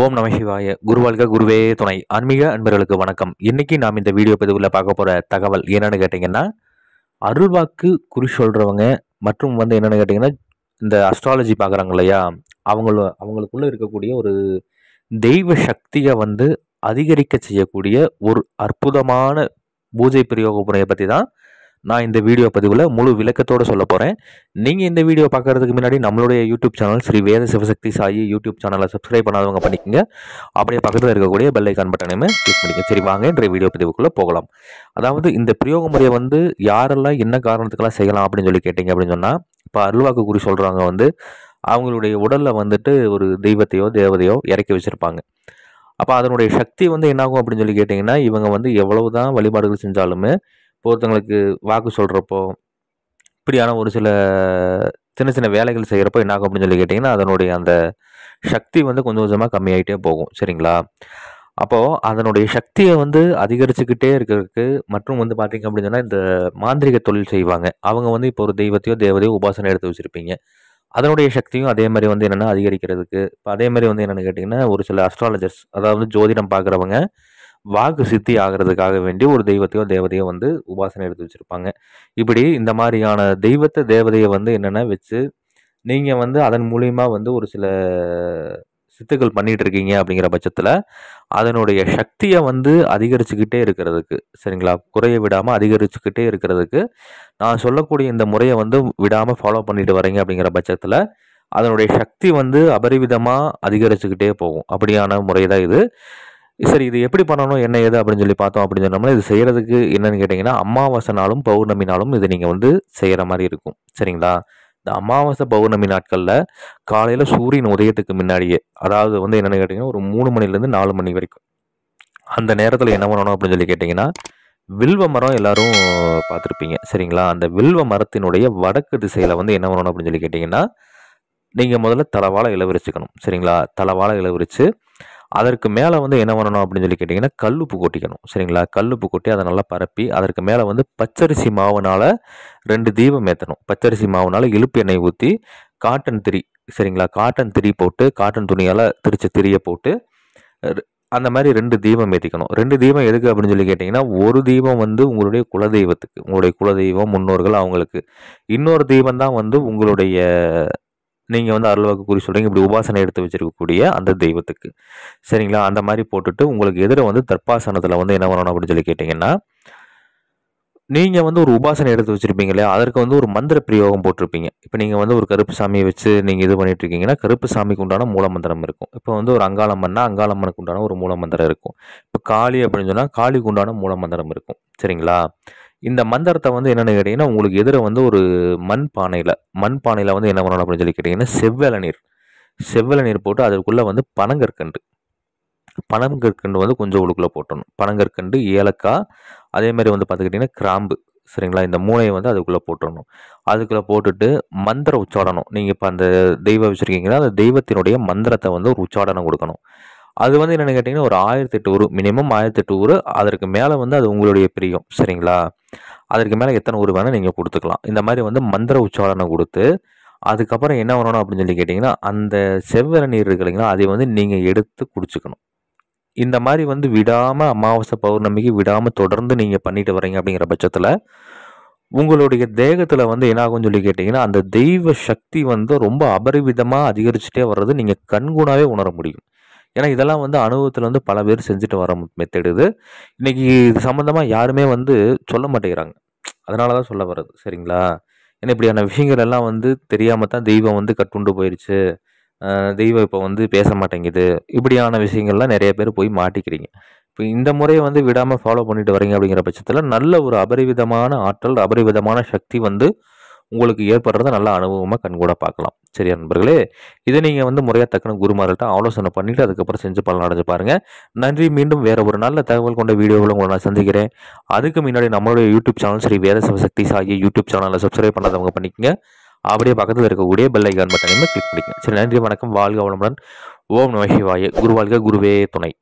ஓம் நம சிவாய குருவாழ்க குருவே துணை ஆன்மீக அன்பர்களுக்கு வணக்கம் இன்னைக்கு நாம் இந்த வீடியோ பதிவில் பார்க்க போகிற தகவல் என்னன்னு கேட்டிங்கன்னா அருள்வாக்கு குறி சொல்கிறவங்க மற்றும் வந்து என்னென்னு கேட்டிங்கன்னா இந்த அஸ்ட்ராலஜி பார்க்குறாங்க இல்லையா அவங்கள அவங்களுக்குள்ளே இருக்கக்கூடிய ஒரு தெய்வ சக்தியை வந்து அதிகரிக்க செய்யக்கூடிய ஒரு அற்புதமான பூஜை பிரயோக முறையை பற்றி தான் நான் இந்த வீடியோ பதிவில் முழு விளக்கத்தோடு சொல்ல போகிறேன் நீங்கள் இந்த வீடியோ பார்க்குறதுக்கு முன்னாடி நம்மளுடைய YouTube channel Sri Veda Sivasakthi Sai YouTube சேனலை சப்ஸ்கிரைப் பண்ணாதவங்க பண்ணிக்கோங்க அப்படியே பக்கத்தில் இருக்கக்கூடிய பெல்லைக்கான் பட்டனையுமே கிளிக் பண்ணிக்கோங்க சரி வாங்க இன்றைய வீடியோ பதிவுக்குள்ளே போகலாம் அதாவது இந்த பிரயோக முறையை வந்து யாரெல்லாம் என்ன காரணத்துக்கெல்லாம் செய்யலாம் அப்படின்னு சொல்லி கேட்டிங்க அப்படின்னு சொன்னால் இப்போ அருள்வாக்கு குறி சொல்கிறாங்க வந்து அவங்களுடைய உடலில் வந்துட்டு ஒரு தெய்வத்தையோ தேவதையோ இறக்கி வச்சுருப்பாங்க அப்போ அதனுடைய சக்தி வந்து என்னாகும் அப்படின்னு சொல்லி கேட்டிங்கன்னா இவங்க வந்து எவ்வளவு தான் வழிபாடுகள் செஞ்சாலுமே ஒருத்தங்களுக்கு வாக்கு சொல்கிறப்போ இப்படியான ஒரு சில சின்ன சின்ன வேலைகள் செய்கிறப்போ என்ன ஆகும் அப்படின்னு சொல்லி கேட்டிங்கன்னா அதனுடைய அந்த சக்தி வந்து கொஞ்சம் கொஞ்சமாக கம்மியாயிட்டே போகும் சரிங்களா அப்போது அதனுடைய சக்தியை வந்து அதிகரிச்சுக்கிட்டே இருக்கிறதுக்கு மற்றும் வந்து பார்த்திங்க அப்படின்னு சொன்னால் இந்த மாந்திரிக தொழில் செய்வாங்க அவங்க வந்து இப்போ ஒரு தெய்வத்தையோ தேவதையோ உபாசனை எடுத்து வச்சுருப்பீங்க அதனுடைய சக்தியும் அதே மாதிரி வந்து என்னென்னா அதிகரிக்கிறதுக்கு இப்போ அதே மாதிரி வந்து என்னென்னு கேட்டிங்கன்னா ஒரு சில அஸ்ட்ராலஜர்ஸ் அதாவது ஜோதிடம் பார்க்குறவங்க வாக்கு சித்தி ஆகிறதுக்காக வேண்டி ஒரு தெய்வத்தையோ தேவதையோ வந்து உபாசனை எடுத்து வச்சுருப்பாங்க இப்படி இந்த மாதிரியான தெய்வத்தை தேவதையை வந்து என்னென்ன வச்சு நீங்கள் வந்து அதன் மூலியமாக வந்து ஒரு சில சித்துக்கள் பண்ணிகிட்டு இருக்கீங்க அப்படிங்கிற பட்சத்தில் அதனுடைய சக்தியை வந்து அதிகரிச்சுக்கிட்டே இருக்கிறதுக்கு சரிங்களா குறைய விடாமல் அதிகரிச்சுக்கிட்டே இருக்கிறதுக்கு நான் சொல்லக்கூடிய இந்த முறையை வந்து விடாமல் ஃபாலோ பண்ணிட்டு வரீங்க அப்படிங்கிற பட்சத்தில் அதனுடைய சக்தி வந்து அபரிவிதமாக அதிகரிச்சுக்கிட்டே போகும் அப்படியான முறை தான் இது சரி இது எப்படி பண்ணணும் என்ன ஏது அப்படின்னு சொல்லி பார்த்தோம் அப்படின்னு சொன்னோம்னா இது செய்கிறதுக்கு என்னென்னு கேட்டிங்கன்னா அமாவாசை நாளும் பௌர்ணமி நாளும் இது நீங்கள் வந்து செய்கிற மாதிரி இருக்கும் சரிங்களா இந்த அமாவாசை பௌர்ணமி நாட்களில் காலையில் சூரியன் உதயத்துக்கு முன்னாடியே அதாவது வந்து என்னென்னு கேட்டிங்கன்னா ஒரு மூணு மணிலேருந்து நாலு மணி வரைக்கும் அந்த நேரத்தில் என்ன பண்ணணும் அப்படின்னு சொல்லி கேட்டிங்கன்னா வில்வ மரம் எல்லாரும் பார்த்துருப்பீங்க சரிங்களா அந்த வில்வ மரத்தினுடைய வடக்கு திசையில் வந்து என்ன பண்ணணும் அப்படின்னு சொல்லி கேட்டிங்கன்னா நீங்கள் முதல்ல தளவாழ இளவரிச்சுக்கணும் சரிங்களா தளவாழ இளவரிச்சு அதற்கு மேலே வந்து என்ன பண்ணணும் அப்படின்னு சொல்லி கேட்டிங்கன்னா கல்லுப்பு கொட்டிக்கணும் சரிங்களா கல்லுப்பு கொட்டி அதை நல்லா பரப்பி அதற்கு மேலே வந்து பச்சரிசி மாவுனால் ரெண்டு தீபம் ஏற்றணும் பச்சரிசி மாவுனால் இழுப்பு எண்ணெய் ஊற்றி காட்டன் திரி சரிங்களா காட்டன் திரி போட்டு காட்டன் துணியால் திரிச்ச திரியை போட்டு அந்த மாதிரி ரெண்டு தீபம் ஏற்றிக்கணும் ரெண்டு தீபம் எதுக்கு அப்படின்னு சொல்லி கேட்டிங்கன்னா ஒரு தீபம் வந்து உங்களுடைய குலதெய்வத்துக்கு உங்களுடைய குலதெய்வம் முன்னோர்கள் அவங்களுக்கு இன்னொரு தீபம் தான் வந்து உங்களுடைய நீங்கள் வந்து அருள்வாக்கு கூறி சொல்கிறீங்க இப்படி உபாசனை எடுத்து வச்சுருக்கக்கூடிய அந்த தெய்வத்துக்கு சரிங்களா அந்த மாதிரி போட்டுட்டு உங்களுக்கு எதிர வந்து தற்பாசனத்தில் வந்து என்ன வரணும் அப்படின்னு சொல்லி கேட்டிங்கன்னா நீங்கள் வந்து ஒரு உபாசனை எடுத்து வச்சுருப்பீங்க இல்லையா அதற்கு வந்து ஒரு மந்திர பிரயோகம் போட்டிருப்பீங்க இப்போ நீங்கள் வந்து ஒரு கருப்பு சாமியை வச்சு நீங்கள் இது பண்ணிட்டு இருக்கீங்கன்னா கருப்பு சாமிக்கு உண்டான மூலமந்திரம் இருக்கும் இப்போ வந்து ஒரு அங்காளம்மன்னா அங்காளம்மனுக்கு உண்டான ஒரு மூலமந்திரம் இருக்கும் இப்போ காளி அப்படின்னு சொன்னால் காளிக்கு உண்டான மந்திரம் இருக்கும் சரிங்களா இந்த மந்திரத்தை வந்து என்னென்னு கேட்டிங்கன்னா உங்களுக்கு எதிர வந்து ஒரு மண் பானையில் மண் பானையில் வந்து என்ன பண்ணணும் அப்படின்னு சொல்லி கேட்டிங்கன்னா செவ்வள நீர் நீர் போட்டு அதற்குள்ளே வந்து பனங்கற்கண்டு பனங்கற்கண்டு வந்து கொஞ்சம் உங்களுக்குள்ளே போட்டணும் பனங்கற்கண்டு ஏலக்காய் அதேமாதிரி வந்து பார்த்துக்கிட்டிங்கன்னா கிராம்பு சரிங்களா இந்த மூளையை வந்து அதுக்குள்ளே போட்டுடணும் அதுக்குள்ளே போட்டுட்டு மந்திரம் உச்சாடணும் நீங்கள் இப்போ அந்த தெய்வம் வச்சுருக்கீங்கன்னா அந்த தெய்வத்தினுடைய மந்திரத்தை வந்து ஒரு உச்சாடனம் கொடுக்கணும் அது வந்து என்னென்னு கேட்டிங்கன்னா ஒரு ஆயிரத்தெட்டு ஊர் மினிமம் எட்டு ஊர் அதற்கு மேலே வந்து அது உங்களுடைய பிரியம் சரிங்களா அதற்கு மேலே எத்தனை ஊர் வேணால் நீங்கள் கொடுத்துக்கலாம் இந்த மாதிரி வந்து மந்திர உச்சாரணை கொடுத்து அதுக்கப்புறம் என்ன பண்ணணும் அப்படின்னு சொல்லி கேட்டிங்கன்னா அந்த செவ்வர நீர் இருக்கு இல்லைங்களா அதை வந்து நீங்கள் எடுத்து குடிச்சுக்கணும் இந்த மாதிரி வந்து விடாமல் அமாவாசை பௌர்ணமிக்கு விடாமல் தொடர்ந்து நீங்கள் பண்ணிட்டு வரீங்க அப்படிங்கிற பட்சத்தில் உங்களுடைய தேகத்தில் வந்து என்னாகும் சொல்லி கேட்டிங்கன்னா அந்த தெய்வ சக்தி வந்து ரொம்ப அபரிவிதமாக அதிகரிச்சுட்டே வர்றது நீங்கள் கண்குணாவே உணர முடியும் ஏன்னா இதெல்லாம் வந்து அனுபவத்தில் வந்து பல பேர் செஞ்சுட்டு வர மெத்தட் இது இன்றைக்கி இது சம்மந்தமாக யாருமே வந்து சொல்ல மாட்டேங்கிறாங்க அதனால தான் சொல்ல வர்றது சரிங்களா ஏன்னா இப்படியான விஷயங்கள் எல்லாம் வந்து தெரியாமல் தான் தெய்வம் வந்து கட்டுண்டு போயிடுச்சு தெய்வம் இப்போ வந்து பேச மாட்டேங்குது இப்படியான விஷயங்கள்லாம் நிறைய பேர் போய் மாட்டிக்கிறீங்க இப்போ இந்த முறையை வந்து விடாமல் ஃபாலோ பண்ணிட்டு வரீங்க அப்படிங்கிற பட்சத்தில் நல்ல ஒரு அபரிவிதமான ஆற்றல் அபரிவிதமான சக்தி வந்து உங்களுக்கு ஏற்படுறத நல்ல அனுபவமாக கண்கூட பார்க்கலாம் சரியா நண்பர்களே இதை நீங்கள் வந்து முறையாக தக்கன குருமார்கள்ட்ட ஆலோசனை பண்ணிவிட்டு அதுக்கப்புறம் செஞ்சு பலன் அடைஞ்சு பாருங்கள் நன்றி மீண்டும் வேறு ஒரு நல்ல தகவல் கொண்ட வீடியோவில் உங்களை நான் சந்திக்கிறேன் அதுக்கு முன்னாடி நம்மளுடைய YouTube channel Sri Veda Sivasakthi Sai YouTube சேனலில் சப்ஸ்கிரைப் பண்ணாதவங்க பண்ணிக்கங்க அப்படியே பக்கத்தில் இருக்கக்கூடிய பெல் ஐக்கான் பட்டனையுமே கிளிக் பண்ணிக்கோங்க சரி நன்றி வணக்கம் வாழ்க வளமுடன் ஓம் நம குருவாழ்க குருவே துணை